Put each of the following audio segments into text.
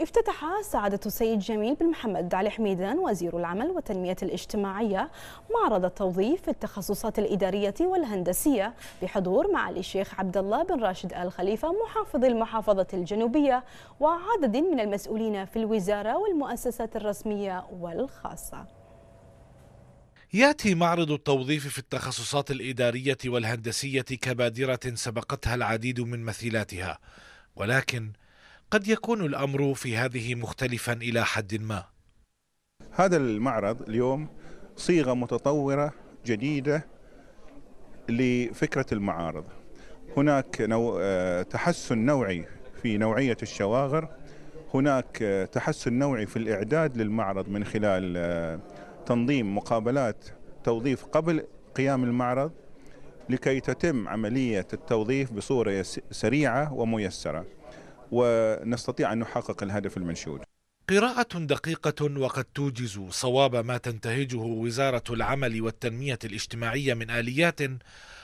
افتتح سعادة السيد جميل بن محمد علي حميدان وزير العمل والتنمية الاجتماعية معرض التوظيف في التخصصات الإدارية والهندسية بحضور معالي الشيخ عبد الله بن راشد آل خليفة محافظ المحافظة الجنوبية وعدد من المسؤولين في الوزارة والمؤسسات الرسمية والخاصة ياتي معرض التوظيف في التخصصات الاداريه والهندسيه كبادره سبقتها العديد من مثيلاتها ولكن قد يكون الأمر في هذه مختلفا إلى حد ما هذا المعرض اليوم صيغة متطورة جديدة لفكرة المعارض هناك نوع آه، تحسن نوعي في نوعية الشواغر هناك آه، تحسن نوعي في الإعداد للمعرض من خلال آه، تنظيم مقابلات توظيف قبل قيام المعرض لكي تتم عملية التوظيف بصورة سريعة وميسرة ونستطيع أن نحقق الهدف المنشود قراءة دقيقة وقد توجز صواب ما تنتهجه وزارة العمل والتنمية الاجتماعية من آليات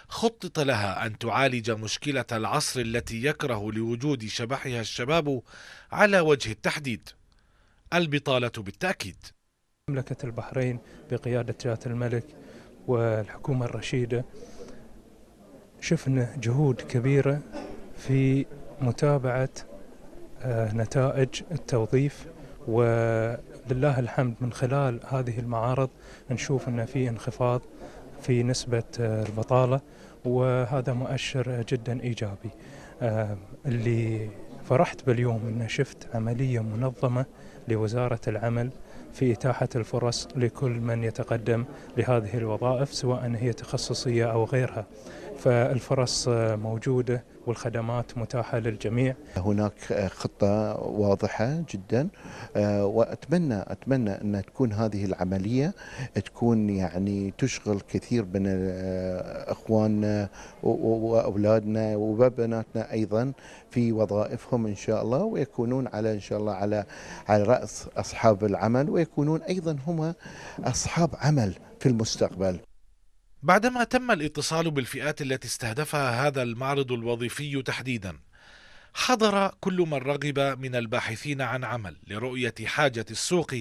خطط لها أن تعالج مشكلة العصر التي يكره لوجود شبحها الشباب على وجه التحديد. البطالة بالتأكيد. مملكة البحرين بقيادة جلالة الملك والحكومة الرشيدة شفنا جهود كبيرة في متابعة آه، نتائج التوظيف ولله الحمد من خلال هذه المعارض نشوف أن في انخفاض في نسبة آه، البطالة وهذا مؤشر جدا إيجابي آه، اللي فرحت باليوم أن شفت عملية منظمة لوزارة العمل في إتاحة الفرص لكل من يتقدم لهذه الوظائف سواء هي تخصصية أو غيرها فالفرص موجودة والخدمات متاحة للجميع هناك خطة واضحة جدا آه، وأتمنى أتمنى أن تكون هذه العملية تكون يعني تشغل كثير من آه، إخواننا وأولادنا وبناتنا أيضا في وظائفهم إن شاء الله ويكونون على إن شاء الله على على رأس أصحاب العمل ويكونون أيضا هم أصحاب عمل في المستقبل بعدما تم الاتصال بالفئات التي استهدفها هذا المعرض الوظيفي تحديدا حضر كل من رغب من الباحثين عن عمل لرؤيه حاجه السوق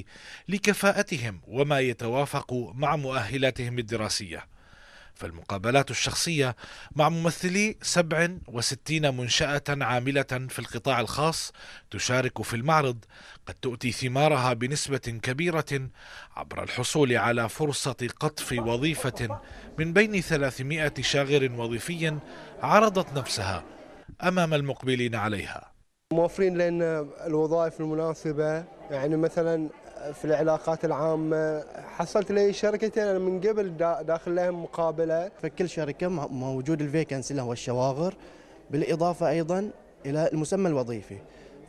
لكفاءتهم وما يتوافق مع مؤهلاتهم الدراسيه فالمقابلات الشخصية مع ممثلي 67 منشأة عاملة في القطاع الخاص تشارك في المعرض قد تؤتي ثمارها بنسبة كبيرة عبر الحصول على فرصة قطف وظيفة من بين 300 شاغر وظيفي عرضت نفسها أمام المقبلين عليها موفرين لنا الوظائف المناسبة يعني مثلا في العلاقات العامه حصلت لي شركتين انا من قبل داخل لهم مقابله فكل شركه موجود الفيكنس اللي هو الشواغر بالاضافه ايضا الى المسمى الوظيفي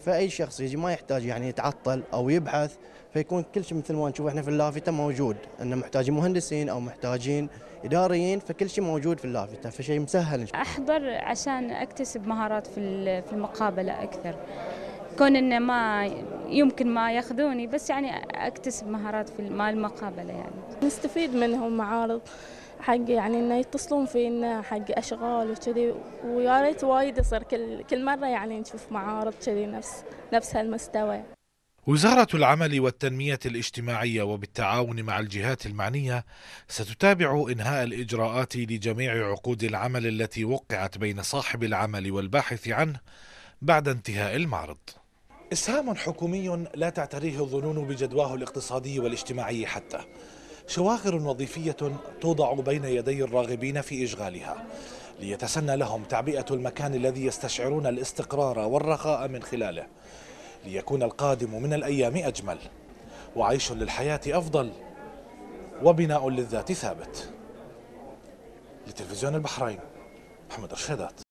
فاي شخص يجي ما يحتاج يعني يتعطل او يبحث فيكون كل شيء مثل ما نشوف احنا في اللافته موجود ان محتاجين مهندسين او محتاجين اداريين فكل شيء موجود في اللافته فشيء مسهل احضر عشان اكتسب مهارات في المقابله اكثر كون انه ما يمكن ما ياخذوني بس يعني اكتسب مهارات في مال المقابله يعني نستفيد منهم معارض حق يعني انه يتصلون فينا حق اشغال وكذي ويا ريت وايد يصير كل كل مره يعني نشوف معارض كذي نفس نفس هالمستوى وزارة العمل والتنمية الاجتماعية وبالتعاون مع الجهات المعنية ستتابع إنهاء الإجراءات لجميع عقود العمل التي وقعت بين صاحب العمل والباحث عنه بعد انتهاء المعرض إسهام حكومي لا تعتريه الظنون بجدواه الاقتصادي والاجتماعي حتى شواغر وظيفية توضع بين يدي الراغبين في إشغالها ليتسنى لهم تعبئة المكان الذي يستشعرون الاستقرار والرخاء من خلاله ليكون القادم من الأيام أجمل وعيش للحياة أفضل وبناء للذات ثابت لتلفزيون البحرين محمد رشادات